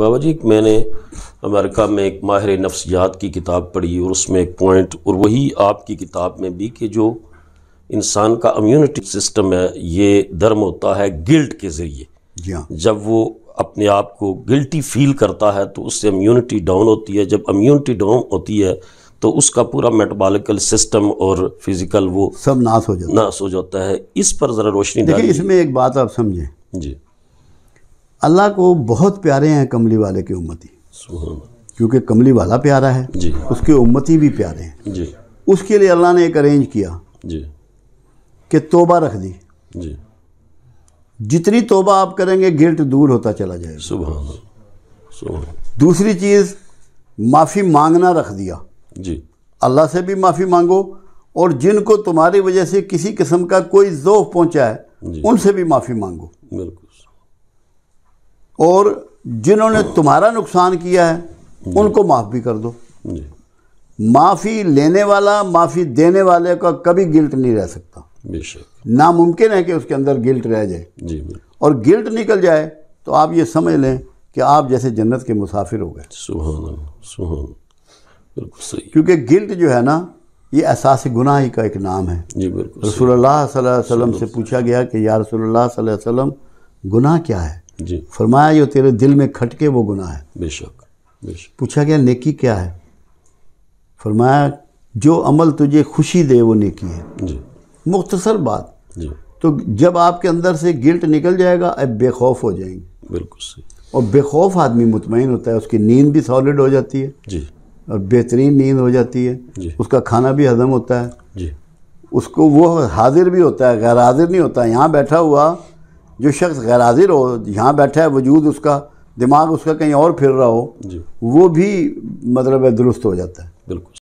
बाबा जी मैंने अमेरिका में एक माहिर नफ्सियात की किताब पढ़ी और उसमें एक पॉइंट और वही आपकी किताब में भी कि जो इंसान का इम्यूनिटी सिस्टम है ये धर्म होता है गिल्ट के ज़रिए जब वो अपने आप को गिल्टी फील करता है तो उससे इम्यूनिटी डाउन होती है जब इम्यूनिटी डाउन होती है तो उसका पूरा मेटाबॉलिकल सिस्टम और फिज़िकल वो सब नाश हो जाता है नाश हो जाता है इस पर ज़रा रोशनी देखिए इसमें एक बात आप समझें जी अल्लाह को बहुत प्यारे हैं कमली वाले की उम्मती क्योंकि कमली वाला प्यारा है जी उसके उम्मती भी प्यारे हैं जी उसके लिए अल्लाह ने एक अरेंज किया कि तोबा रख दी जी जितनी तोबा आप करेंगे गिल्ट दूर होता चला जाएगा सुबह दूसरी चीज़ माफ़ी मांगना रख दिया अल्लाह से भी माफ़ी मांगो और जिनको तुम्हारी वजह से किसी किस्म का कोई जोफ पहुंचा है उनसे भी माफ़ी मांगो बिल्कुल और जिन्होंने तुम्हारा नुकसान किया है उनको माफ़ भी कर दो माफ़ी लेने वाला माफ़ी देने वाले का कभी गिल्ट नहीं रह सकता नामुमकिन है कि उसके अंदर गिल्ट रह जाए और गिल्ट निकल जाए तो आप ये समझ लें कि आप जैसे जन्नत के मुसाफिर हो गए क्योंकि गिल्ट जो है ना ये एहसास गुनाह ही का एक नाम है जी बिल्कुल रसूलुल्लाह सल्लल्लाहु अलैहि वसल्लम से पूछा गया कि या रसूलुल्लाह सल्लल्लाहु अलैहि वसल्लम गुनाह क्या है जी फरमाया जो तेरे दिल में खटके वो गुनाह है बेशक बेशक पूछा गया नेकी क्या है फरमाया जो अमल तुझे खुशी दे वो नेकी है जी मुख्तसर बात जी तो जब आपके अंदर से गिल्ट निकल जाएगा अब बेखौफ हो जाएंगे बिल्कुल सही और बेखौफ आदमी मुतमिन होता है उसकी नींद भी सॉलिड हो जाती है जी और बेहतरीन नींद हो जाती है जी उसका खाना भी हजम होता है जी उसको वो हाजिर भी होता है गैर हाजिर नहीं होता है यहाँ बैठा हुआ जो शख्स गैर हाजिर हो यहाँ बैठा है वजूद उसका दिमाग उसका कहीं और फिर रहा हो वो भी मतलब दुरुस्त हो जाता है बिल्कुल